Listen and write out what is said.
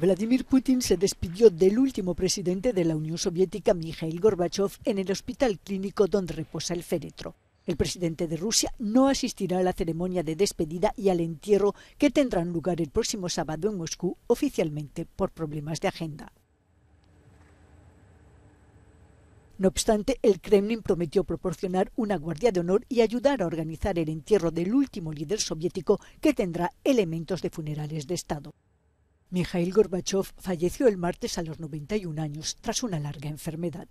Vladimir Putin se despidió del último presidente de la Unión Soviética, Mikhail Gorbachev, en el hospital clínico donde reposa el féretro. El presidente de Rusia no asistirá a la ceremonia de despedida y al entierro que tendrán lugar el próximo sábado en Moscú, oficialmente por problemas de agenda. No obstante, el Kremlin prometió proporcionar una guardia de honor y ayudar a organizar el entierro del último líder soviético que tendrá elementos de funerales de Estado. Mikhail Gorbachev falleció el martes a los 91 años tras una larga enfermedad.